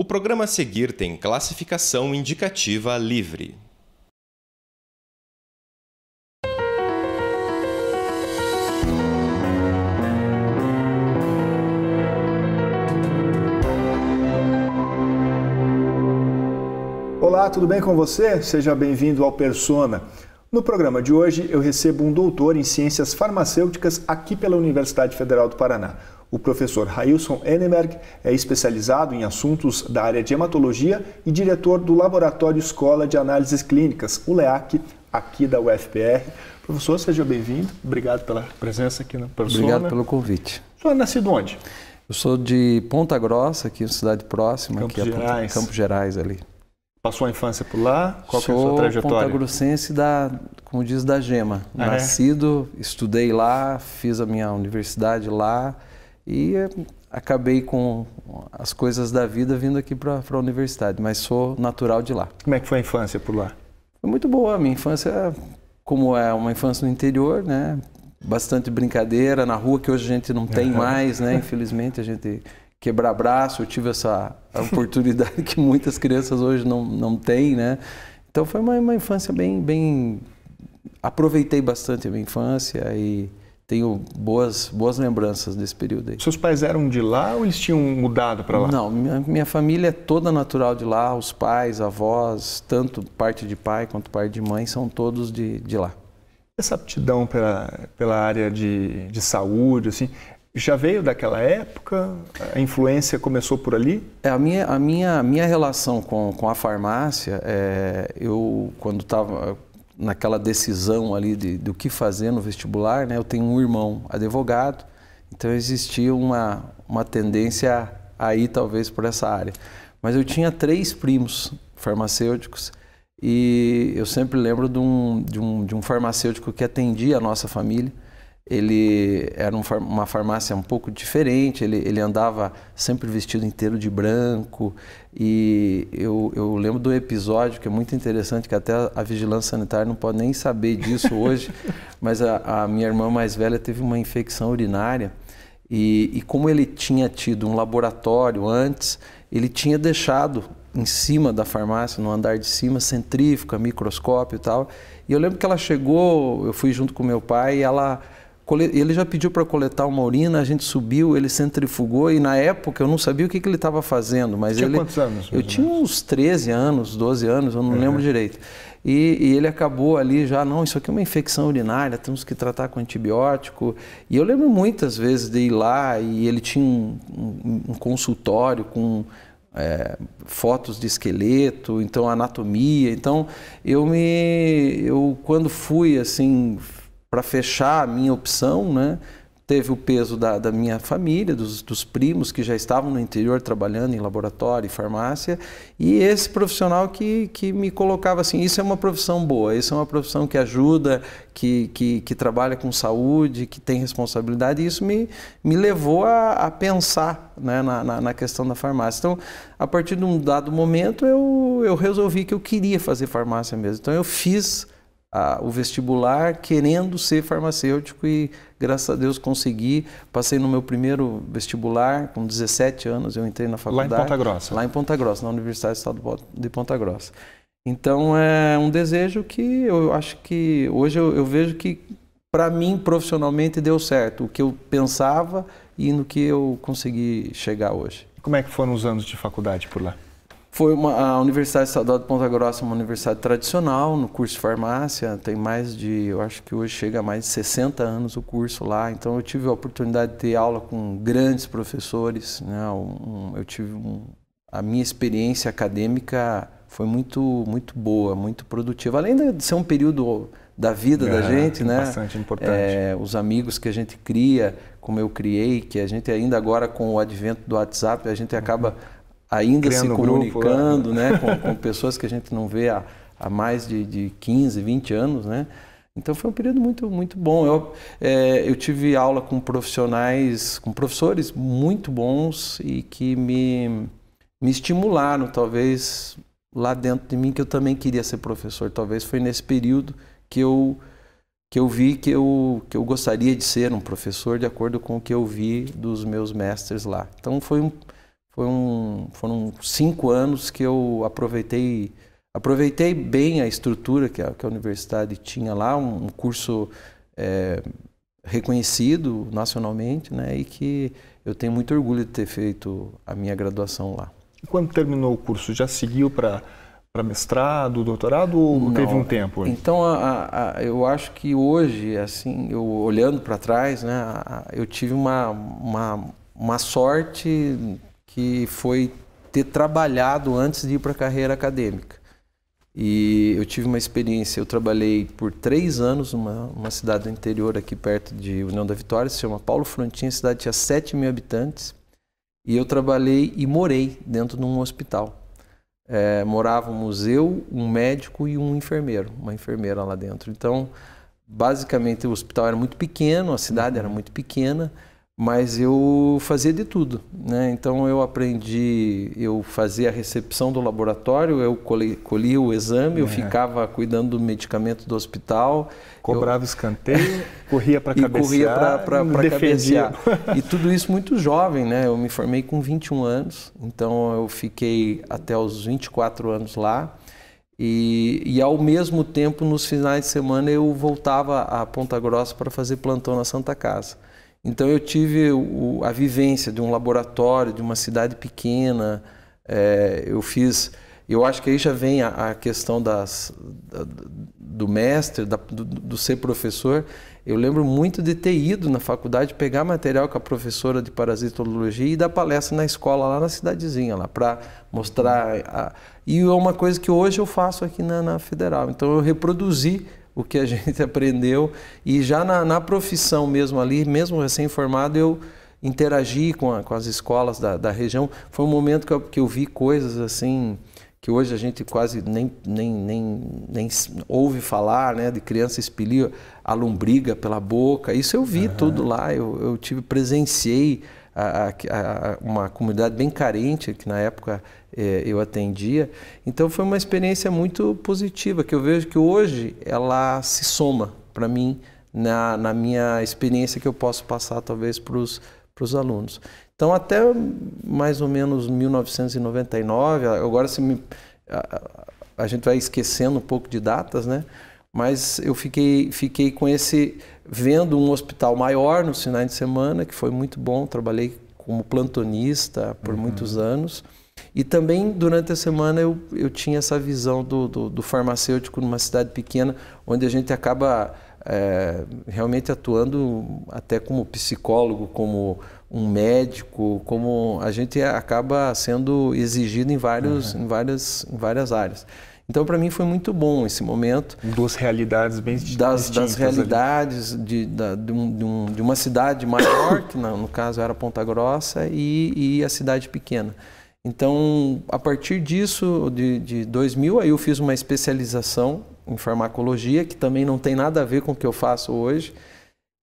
O programa a seguir tem classificação indicativa livre. Olá, tudo bem com você? Seja bem-vindo ao Persona. No programa de hoje, eu recebo um doutor em ciências farmacêuticas aqui pela Universidade Federal do Paraná. O professor Railson Enemerg é especializado em assuntos da área de hematologia e diretor do Laboratório Escola de Análises Clínicas, o LEAC, aqui da UFPR. Professor, seja bem-vindo. Obrigado pela presença aqui na né? persona. Obrigado né? pelo convite. O senhor é nascido onde? Eu sou de Ponta Grossa, aqui, uma cidade próxima, Campos aqui é Gerais. Ponta, Campos Gerais ali. Passou a infância por lá? Qual sou é a sua trajetória? Sou grossense da, como diz, da Gema. Ah, é? Nascido, é? estudei lá, fiz a minha universidade lá e eh, acabei com as coisas da vida vindo aqui para a universidade, mas sou natural de lá. Como é que foi a infância por lá? Foi muito boa. A minha infância, como é uma infância no interior, né? Bastante brincadeira na rua, que hoje a gente não tem uhum. mais, né? Infelizmente a gente quebrar braço, eu tive essa oportunidade que muitas crianças hoje não, não têm, né? Então foi uma, uma infância bem, bem... Aproveitei bastante a minha infância e tenho boas, boas lembranças desse período aí. Seus pais eram de lá ou eles tinham mudado para lá? Não, minha, minha, família é toda natural de lá, os pais, avós, tanto parte de pai quanto parte de mãe, são todos de, de lá. Essa aptidão pela, pela área de, de saúde, assim, já veio daquela época? A influência começou por ali? É, a minha, a minha, minha relação com, com a farmácia, é, eu quando estava naquela decisão ali de, do que fazer no vestibular, né? Eu tenho um irmão advogado, então existia uma, uma tendência aí talvez por essa área. Mas eu tinha três primos farmacêuticos e eu sempre lembro de um, de um, de um farmacêutico que atendia a nossa família, ele era um, uma farmácia um pouco diferente, ele, ele andava sempre vestido inteiro de branco. E eu, eu lembro do episódio que é muito interessante, que até a, a vigilância sanitária não pode nem saber disso hoje, mas a, a, minha irmã mais velha teve uma infecção urinária. E, e como ele tinha tido um laboratório antes, ele tinha deixado em cima da farmácia, no andar de cima, centrífuga, microscópio e tal. E eu lembro que ela chegou, eu fui junto com meu pai e ela ele já pediu para coletar uma urina, a gente subiu, ele centrifugou e na época eu não sabia o que, que ele estava fazendo, mas tinha ele quantos anos? Eu tinha uns 13 anos, 12 anos, eu não uhum. lembro direito. E, e, ele acabou ali já, não, isso aqui é uma infecção urinária, temos que tratar com antibiótico. E eu lembro muitas vezes de ir lá e ele tinha um, um, um consultório com é, fotos de esqueleto, então anatomia. Então eu me, eu quando fui assim para fechar a minha opção, né? Teve o peso da, da minha família, dos, dos, primos que já estavam no interior trabalhando em laboratório e farmácia, e esse profissional que, que me colocava assim: isso é uma profissão boa, isso é uma profissão que ajuda, que, que, que trabalha com saúde, que tem responsabilidade, e isso me, me levou a, a pensar né, na, na, na questão da farmácia. Então, a partir de um dado momento, eu, eu resolvi que eu queria fazer farmácia mesmo. Então, eu fiz a, o vestibular querendo ser farmacêutico e, graças a Deus, consegui. Passei no meu primeiro vestibular, com 17 anos, eu entrei na faculdade. Lá em Ponta Grossa? Lá em Ponta Grossa, na Universidade Estadual de Ponta Grossa. Então, é um desejo que eu acho que hoje eu, eu vejo que, para mim, profissionalmente, deu certo. O que eu pensava e no que eu consegui chegar hoje. Como é que foram os anos de faculdade por lá? Foi uma, a Universidade Estadual de Ponta Grossa é uma universidade tradicional no curso de farmácia, tem mais de, eu acho que hoje chega a mais de 60 anos o curso lá, então eu tive a oportunidade de ter aula com grandes professores, né? Um, eu tive um, a minha experiência acadêmica foi muito, muito boa, muito produtiva, além de ser um período da vida é, da gente, né? Bastante importante. É, os amigos que a gente cria, como eu criei, que a gente ainda agora com o advento do WhatsApp, a gente acaba... Uhum ainda Criando se comunicando grupo, né, né? com, com, pessoas que a gente não vê há, há mais de, de 15, 20 anos, né? Então foi um período muito, muito bom. Eu, é, eu tive aula com profissionais, com professores muito bons e que me, me estimularam, talvez, lá dentro de mim, que eu também queria ser professor. Talvez foi nesse período que eu, que eu vi que eu, que eu gostaria de ser um professor, de acordo com o que eu vi dos meus mestres lá. Então foi um foi um, foram cinco anos que eu aproveitei aproveitei bem a estrutura que a, que a universidade tinha lá, um, um curso é, reconhecido nacionalmente, né, e que eu tenho muito orgulho de ter feito a minha graduação lá. E quando terminou o curso, já seguiu para para mestrado, doutorado ou Não. teve um tempo? Então, a, a, eu acho que hoje, assim, eu olhando para trás, né, eu tive uma, uma, uma sorte que foi ter trabalhado antes de ir para a carreira acadêmica. E eu tive uma experiência, eu trabalhei por três anos numa uma cidade do interior aqui perto de União da Vitória, se chama Paulo Frontin, a cidade tinha 7 mil habitantes. E eu trabalhei e morei dentro de um hospital. É, morava um museu, um médico e um enfermeiro, uma enfermeira lá dentro. Então, basicamente, o hospital era muito pequeno, a cidade era muito pequena, mas eu fazia de tudo, né? Então eu aprendi, eu fazia a recepção do laboratório, eu colhi, colhi o exame, é. eu ficava cuidando do medicamento do hospital, cobrava eu... escanteio, corria para cabecear, corria para cabecear. E tudo isso muito jovem, né? Eu me formei com 21 anos, então eu fiquei até os 24 anos lá. E, e, ao mesmo tempo, nos finais de semana, eu voltava a Ponta Grossa para fazer plantão na Santa Casa. Então eu tive o, a vivência de um laboratório, de uma cidade pequena. É, eu fiz. Eu acho que aí já vem a, a questão das, da, do mestre, da, do, do, ser professor. Eu lembro muito de ter ido na faculdade pegar material com a professora de parasitologia e dar palestra na escola, lá na cidadezinha, lá para mostrar. A, e é uma coisa que hoje eu faço aqui na, na Federal. Então eu reproduzi o que a gente aprendeu. E já na, na profissão mesmo ali, mesmo recém-formado, eu interagi com, a, com as escolas da, da, região. Foi um momento que eu, que eu vi coisas assim que hoje a gente quase nem, nem, nem, nem ouve falar, né? De criança expelir a lombriga pela boca. Isso eu vi uhum. tudo lá, eu, eu tive, presenciei a, a, uma comunidade bem carente, que na época é, eu atendia. Então foi uma experiência muito positiva, que eu vejo que hoje ela se soma para mim na, na minha experiência que eu posso passar talvez para os para os alunos. Então, até mais ou menos 1999, agora se me, a, a, gente vai esquecendo um pouco de datas, né? Mas eu fiquei, fiquei com esse vendo um hospital maior no final de semana, que foi muito bom. Trabalhei como plantonista por uhum. muitos anos. E também durante a semana eu, eu tinha essa visão do, do, do farmacêutico numa cidade pequena, onde a gente acaba é, realmente atuando até como psicólogo, como um médico, como a gente acaba sendo exigido em, vários, uhum. em, várias, em várias áreas. Então, para mim foi muito bom esse momento. Duas realidades bem distintas. Das, das realidades de, da, de, um, de, uma cidade maior, que no caso era Ponta Grossa, e, e a cidade pequena. Então, a partir disso, de, de 2000, aí eu fiz uma especialização em farmacologia, que também não tem nada a ver com o que eu faço hoje.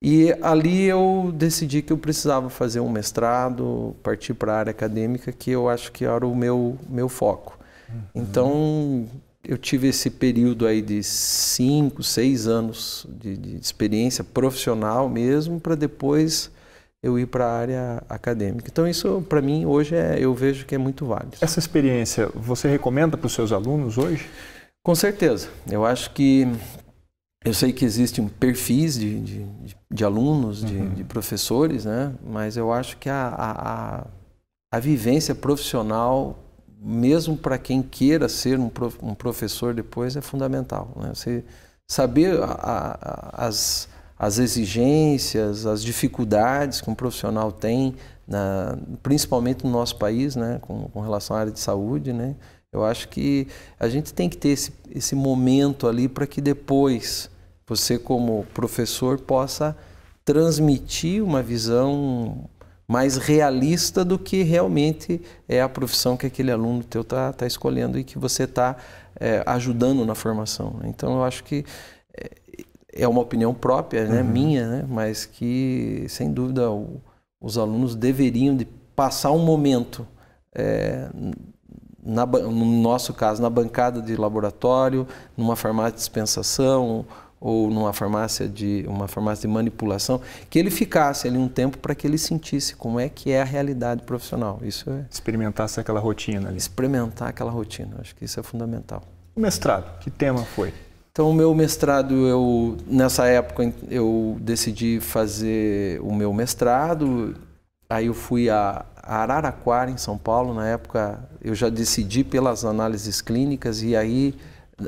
E ali eu decidi que eu precisava fazer um mestrado, partir para a área acadêmica, que eu acho que era o meu, meu foco. Uhum. Então, eu tive esse período aí de cinco, seis anos de, de experiência profissional mesmo, para depois eu ir para a área acadêmica. Então isso para mim hoje é, eu vejo que é muito válido. Essa experiência você recomenda para os seus alunos hoje? Com certeza. Eu acho que eu sei que existem perfis de, de, de alunos, de, uhum. de, professores, né? Mas eu acho que a, a, a vivência profissional mesmo para quem queira ser um, prof, um, professor depois, é fundamental. Né? Você saber a, a, as, as exigências, as dificuldades que um profissional tem, na, principalmente no nosso país, né? com, com relação à área de saúde, né? Eu acho que a gente tem que ter esse, esse momento ali para que depois você, como professor, possa transmitir uma visão mais realista do que realmente é a profissão que aquele aluno teu está tá escolhendo e que você está é, ajudando na formação. Né? Então eu acho que é, é uma opinião própria, né, uhum. minha, né, mas que sem dúvida o, os alunos deveriam de passar um momento é, na, no nosso caso, na bancada de laboratório, numa farmácia de dispensação, ou numa farmácia de uma farmácia de manipulação, que ele ficasse ali um tempo para que ele sentisse como é que é a realidade profissional. Isso é experimentasse aquela rotina ali. Experimentar aquela rotina, acho que isso é fundamental. O mestrado, que tema foi? Então, o meu mestrado, eu nessa época eu decidi fazer o meu mestrado. Aí eu fui a Araraquara, em São Paulo. Na época, eu já decidi pelas análises clínicas e aí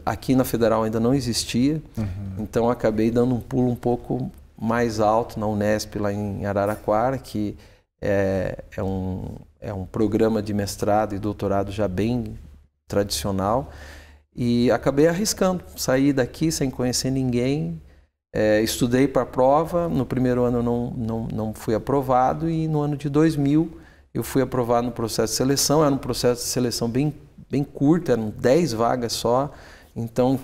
Aqui na Federal ainda não existia, uhum. então acabei dando um pulo um pouco mais alto na Unesp, lá em Araraquara, que é, é, um, é um programa de mestrado e doutorado já bem tradicional. E acabei arriscando, saí daqui sem conhecer ninguém. É, estudei para a prova, no primeiro ano não, não, não fui aprovado, e no ano de 2000 eu fui aprovado no processo de seleção. Era um processo de seleção bem, bem curto, eram 10 vagas só. Então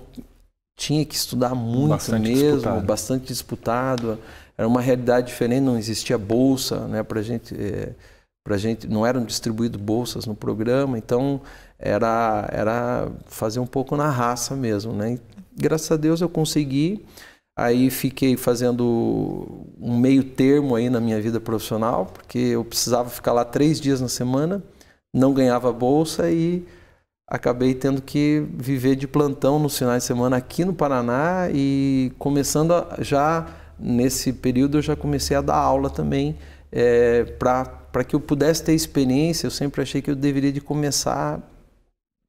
tinha que estudar muito bastante mesmo, disputado. bastante disputado. Era uma realidade diferente, não existia bolsa, né, para gente, é, para gente, não eram distribuídas bolsas no programa, então era era fazer um pouco na raça mesmo, né? E, graças a Deus eu consegui. Aí fiquei fazendo um meio termo aí na minha vida profissional, porque eu precisava ficar lá três dias na semana, não ganhava bolsa e acabei tendo que viver de plantão nos finais de semana aqui no Paraná e começando a, já nesse período eu já comecei a dar aula também é, para que eu pudesse ter experiência eu sempre achei que eu deveria de começar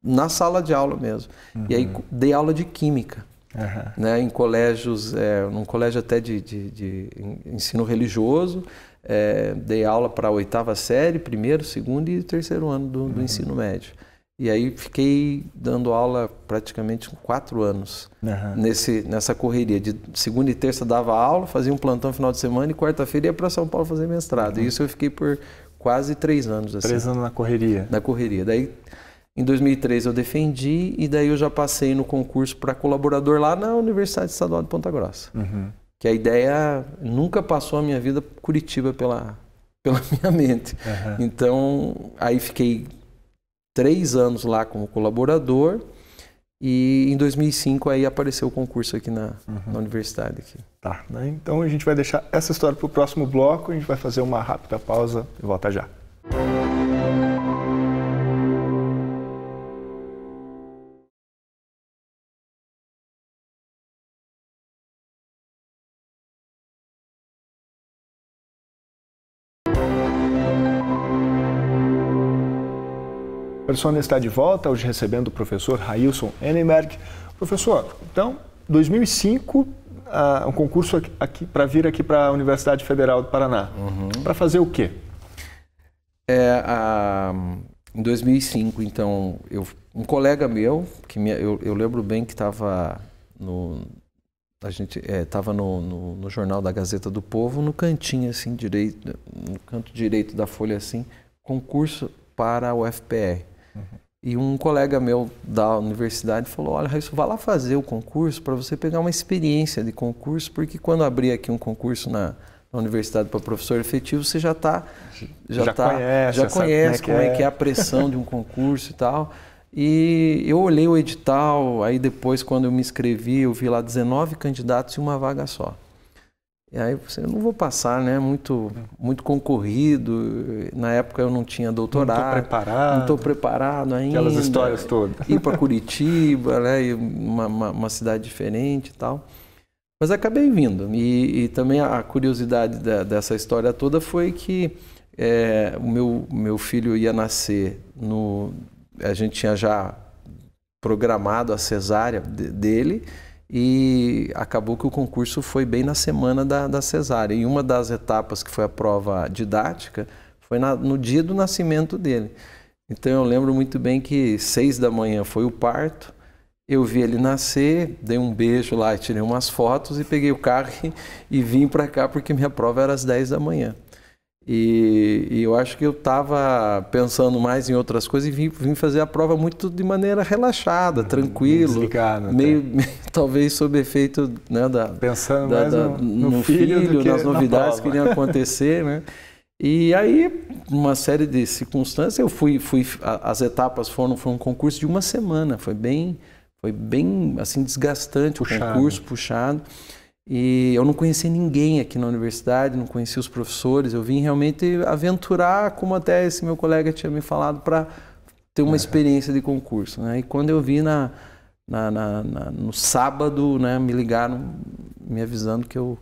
na sala de aula mesmo uhum. e aí uhum. dei aula de química uhum. né em colégios é, num colégio até de, de, de ensino religioso é, dei aula para a oitava série primeiro segundo e terceiro ano do, do uhum. ensino médio e aí fiquei dando aula praticamente quatro anos uhum. nesse, nessa correria. De segunda e terça dava aula, fazia um plantão no final de semana e quarta-feira ia para São Paulo fazer mestrado. Uhum. E isso eu fiquei por quase três anos. Assim, três anos na correria. Na correria. Daí em 2003 eu defendi e daí eu já passei no concurso para colaborador lá na Universidade Estadual de Ponta Grossa. Uhum. Que a ideia nunca passou a minha vida Curitiba pela, pela minha mente. Então aí fiquei três anos lá como colaborador e em 2005 aí apareceu o concurso aqui na, uhum. na universidade. Aqui. Tá, né? então a gente vai deixar essa história para o próximo bloco, a gente vai fazer uma rápida pausa e volta já. Música Persona está de volta, hoje recebendo o professor Railson Enenberg. Professor, então, 2005, uh, ah, um concurso aqui, aqui para vir aqui para a Universidade Federal do Paraná. Uhum. Para fazer o quê? É, em 2005, então, eu, um colega meu, que me, eu, eu, lembro bem que estava no. A gente estava é, no, no, no, jornal da Gazeta do Povo, no cantinho assim direito, no canto direito da folha assim, concurso para o FPR. Uhum. E um colega meu da universidade falou: Olha, Raíssa, vá lá fazer o concurso para você pegar uma experiência de concurso, porque quando abrir aqui um concurso na, na universidade para professor efetivo, você já está. Já, já tá, conhece, já conhece como é, é que é, é a pressão de um concurso e tal. E eu olhei o edital, aí depois, quando eu me inscrevi, eu vi lá 19 candidatos e uma vaga só. E aí você assim, eu não vou passar, né? Muito, muito concorrido. Na época eu não tinha doutorado. Não estou preparado. Não estou preparado ainda. Aquelas histórias todas. Ir para Curitiba, né? Uma, uma, uma, cidade diferente e tal. Mas acabei vindo. E, e também a curiosidade da, dessa história toda foi que é, o meu, meu filho ia nascer no. A gente tinha já programado a cesárea dele e acabou que o concurso foi bem na semana da, da cesárea. E uma das etapas que foi a prova didática foi na, no dia do nascimento dele. Então eu lembro muito bem que seis da manhã foi o parto, eu vi ele nascer, dei um beijo lá, tirei umas fotos e peguei o carro e, e vim para cá porque minha prova era às 10 da manhã. E, e, eu acho que eu estava pensando mais em outras coisas e vim, vim, fazer a prova muito de maneira relaxada, uhum, tranquilo, meio, meio, talvez sob efeito né, da pensando da, mais da, no, no, no, filho, filho nas novidades na que iriam acontecer, né? E aí uma série de circunstâncias eu fui, fui as etapas foram foi um concurso de uma semana, foi bem foi bem assim desgastante puxado. o concurso puxado. E eu não conheci ninguém aqui na universidade, não conheci os professores. Eu vim realmente aventurar, como até esse meu colega tinha me falado, para ter uma experiência de concurso. Né? E quando eu vi na, na, na, na, no sábado, né, me ligaram me avisando que eu,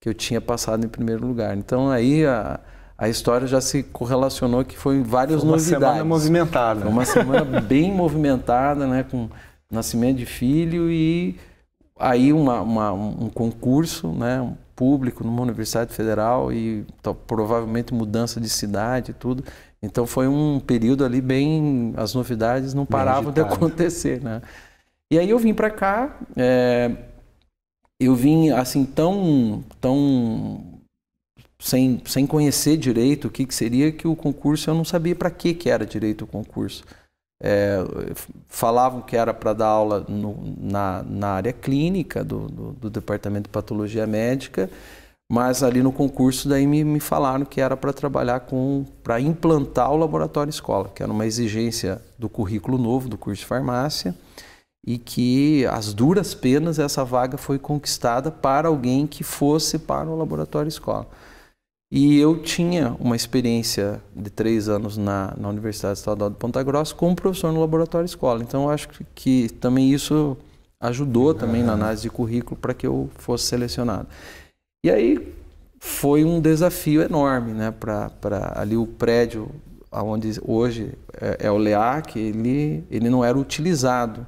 que eu tinha passado em primeiro lugar. Então aí a, a história já se correlacionou que foi várias foi uma novidades. Uma semana movimentada. Foi uma semana bem movimentada, né, com nascimento de filho e aí uma, uma, um concurso né, um público numa universidade federal e tó, provavelmente mudança de cidade e tudo. Então foi um período ali bem. As novidades não paravam de acontecer. Né? E aí eu vim para cá, é, eu vim assim tão. tão sem, sem conhecer direito o que, que seria que o concurso, eu não sabia para que, que era direito o concurso é, falavam que era para dar aula no, na, na, área clínica do, do, do, departamento de patologia médica, mas ali no concurso daí me, me falaram que era para trabalhar com, para implantar o laboratório escola, que era uma exigência do currículo novo do curso de farmácia e que às duras penas essa vaga foi conquistada para alguém que fosse para o laboratório escola. E eu tinha uma experiência de três anos na, na Universidade Estadual de Ponta Grossa como professor no laboratório escola. Então, acho que, que também isso ajudou também na análise de currículo para que eu fosse selecionado. E aí foi um desafio enorme, né? Para ali o prédio onde hoje é, é, o LEAC, ele, ele não era utilizado.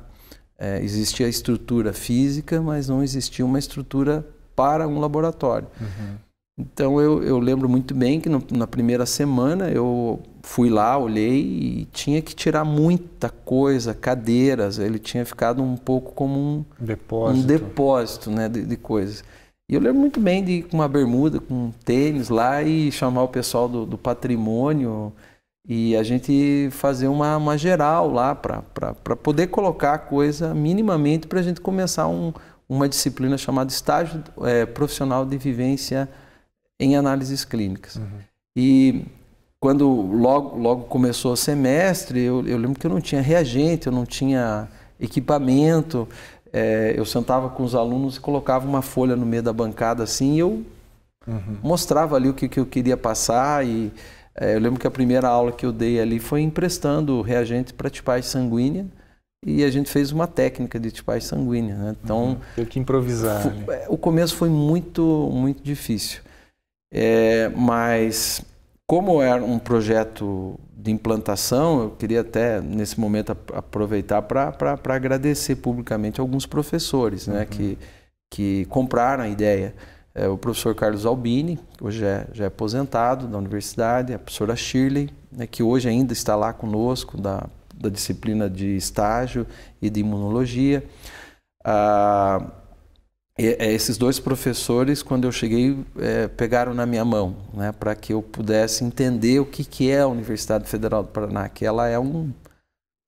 É, existia estrutura física, mas não existia uma estrutura para um laboratório. Uhum. Então eu, eu lembro muito bem que no, na primeira semana eu fui lá, olhei e tinha que tirar muita coisa, cadeiras. Ele tinha ficado um pouco como um depósito, um depósito né, de, de coisas. E eu lembro muito bem de ir com uma bermuda, com um tênis lá e chamar o pessoal do, do patrimônio e a gente fazer uma, uma geral lá para poder colocar a coisa minimamente para a gente começar um, uma disciplina chamada estágio é, profissional de vivência em análises clínicas. Uhum. E quando logo, logo começou o semestre, eu, eu, lembro que eu não tinha reagente, eu não tinha equipamento. É, eu sentava com os alunos e colocava uma folha no meio da bancada assim e eu uhum. mostrava ali o que, que eu queria passar e é, eu lembro que a primeira aula que eu dei ali foi emprestando reagente para tipagem sanguínea e a gente fez uma técnica de tipagem sanguínea. Né? Então, uhum. Teve que improvisar. Né? É, o começo foi muito, muito difícil. É, mas como era é um projeto de implantação, eu queria até nesse momento aproveitar para agradecer publicamente alguns professores, né, uhum. que que compraram a ideia. É, o professor Carlos Albini, hoje é, já é aposentado da universidade, a professora Shirley, né, que hoje ainda está lá conosco, da, da disciplina de estágio e de imunologia. Ah, e, é, esses dois professores, quando eu cheguei, é, pegaram na minha mão, né, para que eu pudesse entender o que, que é a Universidade Federal do Paraná, que ela é um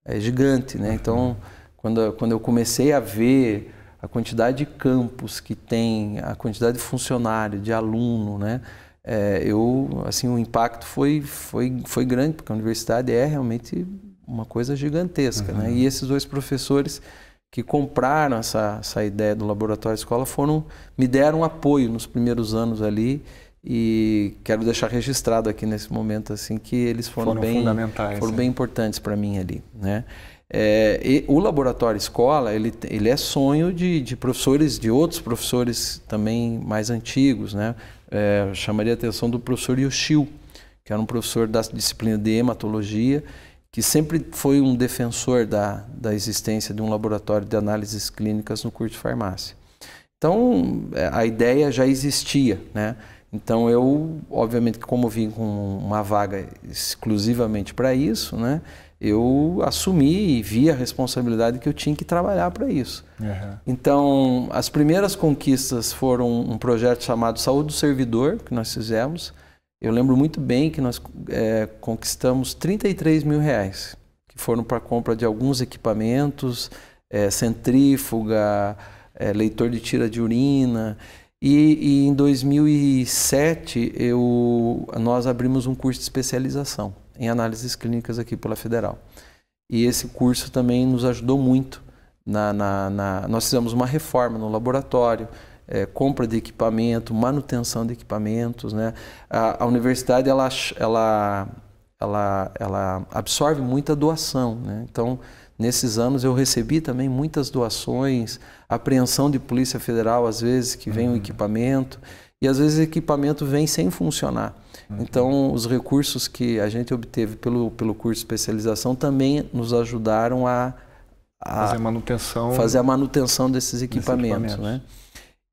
é gigante, né? Então, quando, quando eu comecei a ver a quantidade de campos que tem, a quantidade de funcionário, de aluno, né? É, eu assim o impacto foi foi foi grande porque a universidade é realmente uma coisa gigantesca, né. uhum. né? E esses dois professores que compraram essa, essa ideia do laboratório escola foram me deram apoio nos primeiros anos ali e quero deixar registrado aqui nesse momento assim que eles foram, foram bem fundamentais, foram é. bem importantes para mim ali, né? É, o laboratório escola ele, ele é sonho de, de professores de outros professores também mais antigos, né? É, chamaria a atenção do professor Yoshio, que era um professor da disciplina de hematologia que sempre foi um defensor da, da existência de um laboratório de análises clínicas no curso de farmácia. Então, é, a ideia já existia, né? Então eu, obviamente, como vim com uma vaga exclusivamente para isso, né? Eu assumi e vi a responsabilidade que eu tinha que trabalhar para isso. Uhum. Então, as primeiras conquistas foram um projeto chamado Saúde do Servidor, que nós fizemos, eu lembro muito bem que nós é, conquistamos 33 mil reais, que foram para a compra de alguns equipamentos, é, centrífuga, é, leitor de tira de urina. E, e em 2007 eu, nós abrimos um curso de especialização em análises clínicas aqui pela Federal. E esse curso também nos ajudou muito. Na, na, na... nós fizemos uma reforma no laboratório, é, compra de equipamento, manutenção de equipamentos, né? A, a universidade ela, ela, ela, ela absorve muita doação, né? Então nesses anos eu recebi também muitas doações, apreensão de polícia federal às vezes que vem uhum. o equipamento e às vezes o equipamento vem sem funcionar. Uhum. Então, os recursos que a gente obteve pelo, pelo curso de especialização também nos ajudaram a, a fazer, manutenção, fazer a manutenção desses equipamentos. Equipamento. Né?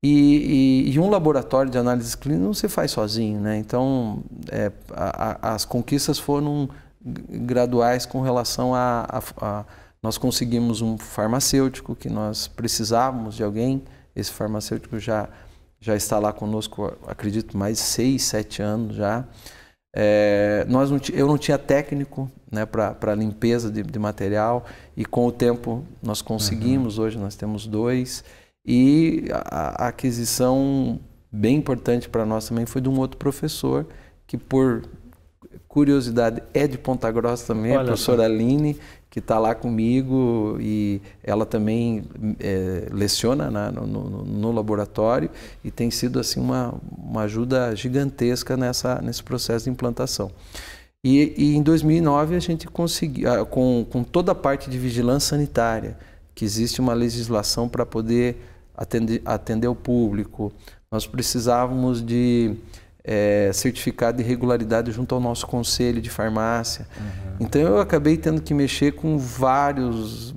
E, e, e, um laboratório de análise clínica não se faz sozinho, né? Então, é, a, a, as conquistas foram graduais com relação a, a, Nós conseguimos um farmacêutico que nós precisávamos de alguém. Esse farmacêutico já, já está lá conosco, acredito, mais seis, sete anos já. É, nós não, eu não tinha técnico né, para limpeza de, de, material e com o tempo nós conseguimos. Uhum. Hoje nós temos dois. E a, aquisição bem importante para nós também foi de um outro professor, que por curiosidade é de Ponta Grossa também, Olha a professora assim. Aline, que está lá comigo e ela também é, leciona na, né, no, no, no, laboratório e tem sido assim uma, uma ajuda gigantesca nessa, nesse processo de implantação. E, e em 2009 a gente conseguiu, ah, com, com toda a parte de vigilância sanitária, que existe uma legislação para poder atender, atender o público, nós precisávamos de é, certificado de regularidade junto ao nosso conselho de farmácia. Uhum. Então eu acabei tendo que mexer com vários,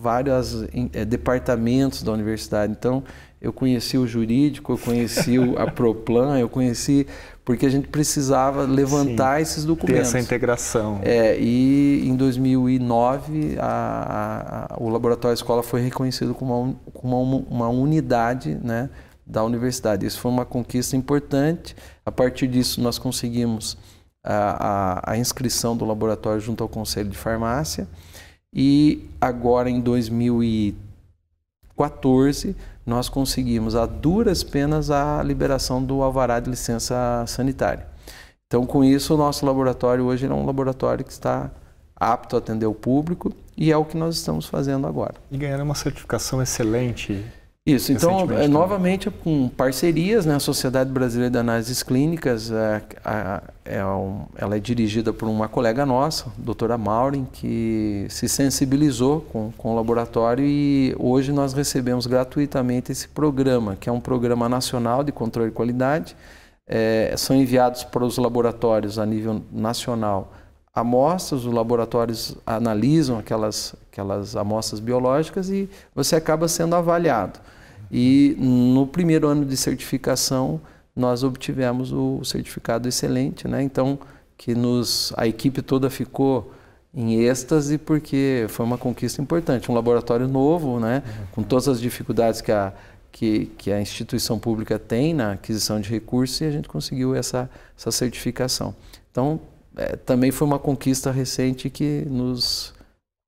vários é, departamentos da universidade. Então eu conheci o jurídico, eu conheci a Proplan, eu conheci porque a gente precisava levantar Sim, esses documentos. Ter essa integração. É, e em 2009 a, a, o Laboratório Escola foi reconhecido como uma, como uma unidade né, da universidade. Isso foi uma conquista importante. A partir disso nós conseguimos a, a inscrição do laboratório junto ao Conselho de Farmácia e agora em 2013 14, nós conseguimos a duras penas a liberação do alvará de licença sanitária. Então, com isso, o nosso laboratório hoje é um laboratório que está apto a atender o público e é o que nós estamos fazendo agora. E ganharam uma certificação excelente isso, então, é, novamente, com parcerias, né? a Sociedade Brasileira de Análises Clínicas, é, é um, ela é dirigida por uma colega nossa, doutora Maureen, que se sensibilizou com, com o laboratório e hoje nós recebemos gratuitamente esse programa, que é um programa nacional de controle de qualidade. É, são enviados para os laboratórios a nível nacional amostras, os laboratórios analisam aquelas, aquelas amostras biológicas e você acaba sendo avaliado. E no primeiro ano de certificação, nós obtivemos o certificado excelente, né? Então, que nos a equipe toda ficou em êxtase porque foi uma conquista importante, um laboratório novo, né? Uhum. Com todas as dificuldades que a que, que, a instituição pública tem na aquisição de recursos e a gente conseguiu essa, essa certificação. Então, é, também foi uma conquista recente que nos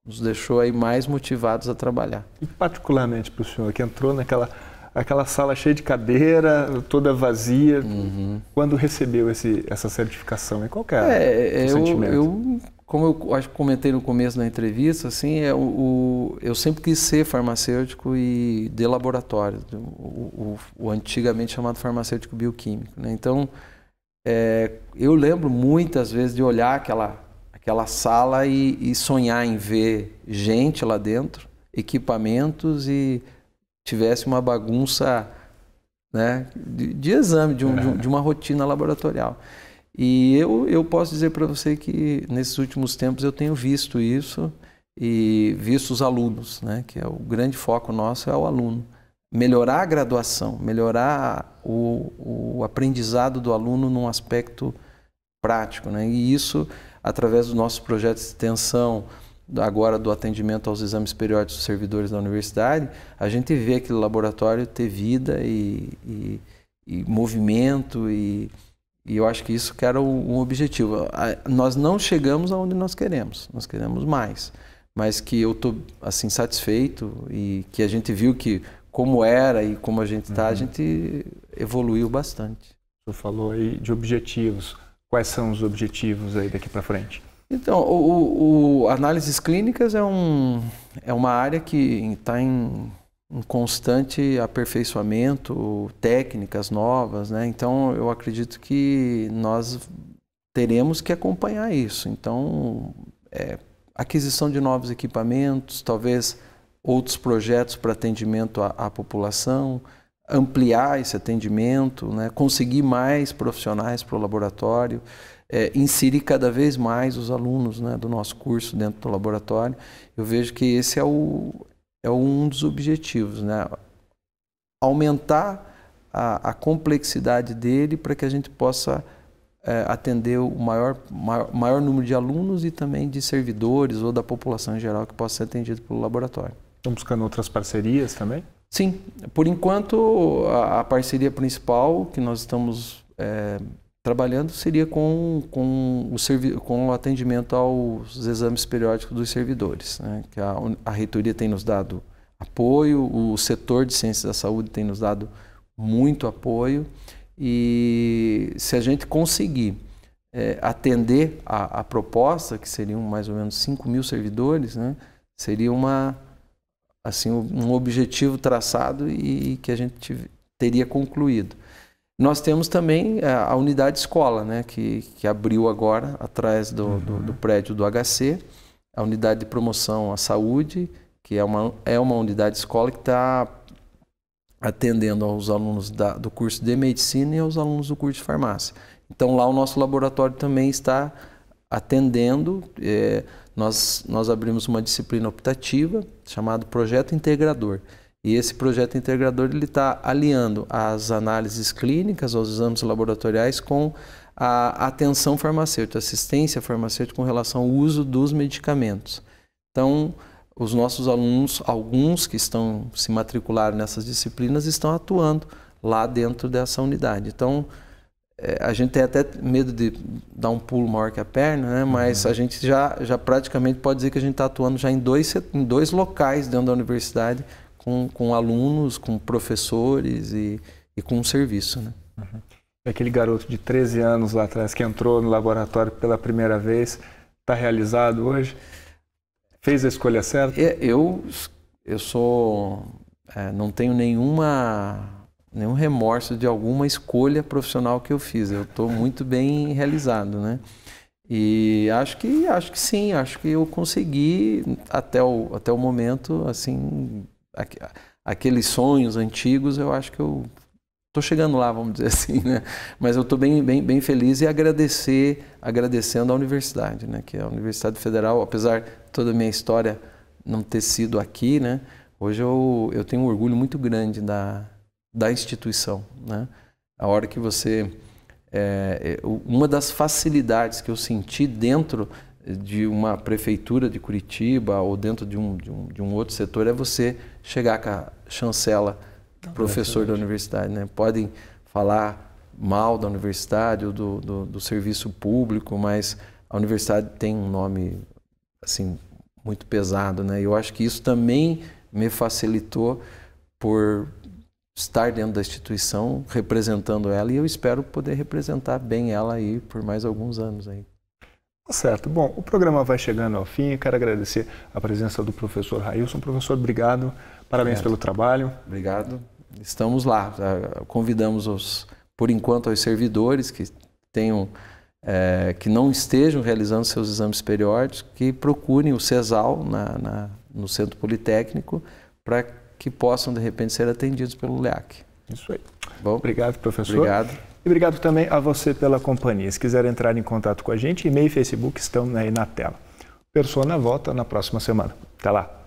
nos deixou aí mais motivados a trabalhar. E particularmente para o senhor que entrou naquela aquela sala cheia de cadeira, toda vazia, uhum. quando recebeu esse, essa certificação? qual que era é, o é, é, eu, sentimento? Eu, como eu acho que comentei no começo da entrevista, assim, é o, o, eu sempre quis ser farmacêutico e de laboratório, o, o antigamente chamado farmacêutico bioquímico. Né? Então, é, eu lembro muitas vezes de olhar aquela aquela sala e, e sonhar em ver gente lá dentro, equipamentos e tivesse uma bagunça né, de, de exame, de, um, de, de, uma rotina laboratorial. E eu, eu posso dizer para você que nesses últimos tempos eu tenho visto isso e visto os alunos, né, que é o grande foco nosso é o aluno. Melhorar a graduação, melhorar o, o aprendizado do aluno num aspecto prático. Né? E isso através dos nossos projetos de extensão, agora do atendimento aos exames periódicos dos servidores da universidade, a gente vê aquele laboratório ter vida e, e, e movimento e, e, eu acho que isso que era um objetivo. nós não chegamos aonde nós queremos, nós queremos mais, mas que eu estou assim satisfeito e que a gente viu que como era e como a gente está, uhum. a gente evoluiu bastante. Você falou aí de objetivos. Quais são os objetivos aí daqui para frente? Então, o, o, análises clínicas é, um, é uma área que está em um constante aperfeiçoamento, técnicas novas, né? Então, eu acredito que nós teremos que acompanhar isso. Então, é, aquisição de novos equipamentos, talvez outros projetos para atendimento à, à população, ampliar esse atendimento, né? conseguir mais profissionais para o laboratório, é, inserir cada vez mais os alunos né, do nosso curso dentro do laboratório. Eu vejo que esse é, o, é um dos objetivos, né? aumentar a, a complexidade dele para que a gente possa é, atender o maior, maior, maior número de alunos e também de servidores ou da população em geral que possa ser atendido pelo laboratório. Estão buscando outras parcerias também? Sim, por enquanto a, a parceria principal que nós estamos é, trabalhando seria com, com, o com o atendimento aos exames periódicos dos servidores, né? que a, a reitoria tem nos dado apoio, o setor de ciências da saúde tem nos dado muito apoio e se a gente conseguir é, atender a, a, proposta, que seriam mais ou menos 5 mil servidores, né? seria uma, assim um objetivo traçado e que a gente teria concluído. Nós temos também a unidade escola, né, que, que abriu agora atrás do, uhum. do, do, prédio do HC, a unidade de promoção à saúde, que é uma, é uma unidade escola que está atendendo aos alunos da, do curso de medicina e aos alunos do curso de farmácia. Então lá o nosso laboratório também está atendendo, é, nós, nós abrimos uma disciplina optativa chamada Projeto Integrador. E esse projeto integrador ele está aliando as análises clínicas, os exames laboratoriais com a atenção farmacêutica, assistência farmacêutica com relação ao uso dos medicamentos. Então, os nossos alunos, alguns que estão se matricularam nessas disciplinas, estão atuando lá dentro dessa unidade. Então, é, a gente tem até medo de dar um pulo maior que a perna, né? mas uhum. a gente já, já praticamente pode dizer que a gente está atuando já em dois, em dois locais dentro da universidade, com, com alunos, com professores e, e com o um serviço. Né? Uhum. Aquele garoto de 13 anos lá atrás que entrou no laboratório pela primeira vez, está realizado hoje? Fez a escolha certa? É, eu, eu sou. É, não tenho nenhuma nenhum remorso de alguma escolha profissional que eu fiz. Eu estou muito bem realizado, né? E acho que acho que sim, acho que eu consegui até o, até o momento assim aqu, aqueles sonhos antigos, eu acho que eu estou chegando lá, vamos dizer assim, né? Mas eu estou bem, bem, bem feliz e agradecer, agradecendo à universidade, né? Que a Universidade Federal, apesar de toda a minha história não ter sido aqui, né? Hoje eu, eu tenho um orgulho muito grande da, da instituição. Né? A hora que você. É, é uma das facilidades que eu senti dentro de uma prefeitura de Curitiba ou dentro de um, de um, de um outro setor é você chegar com a chancela Não, professor da universidade. Né? Podem falar mal da universidade ou do, do, do serviço público, mas a universidade tem um nome assim muito pesado, né? Eu acho que isso também me facilitou por estar dentro da instituição representando ela e eu espero poder representar bem ela aí por mais alguns anos aí. Tá certo. Bom, o programa vai chegando ao fim. quero agradecer a presença do professor Railson. Professor, obrigado. Parabéns certo. pelo trabalho. Obrigado. Estamos lá. Ah, convidamos os, por enquanto, aos servidores que tenham é, que não estejam realizando seus exames periódicos, que procurem o CESAL na, na, no Centro Politécnico para que possam, de repente, ser atendidos pelo LEAC. Isso aí. Tá bom, obrigado, professor. Obrigado. E obrigado também a você pela companhia. Se quiser entrar em contato com a gente, e-mail e Facebook estão aí na tela. Persona volta na próxima semana. Até lá.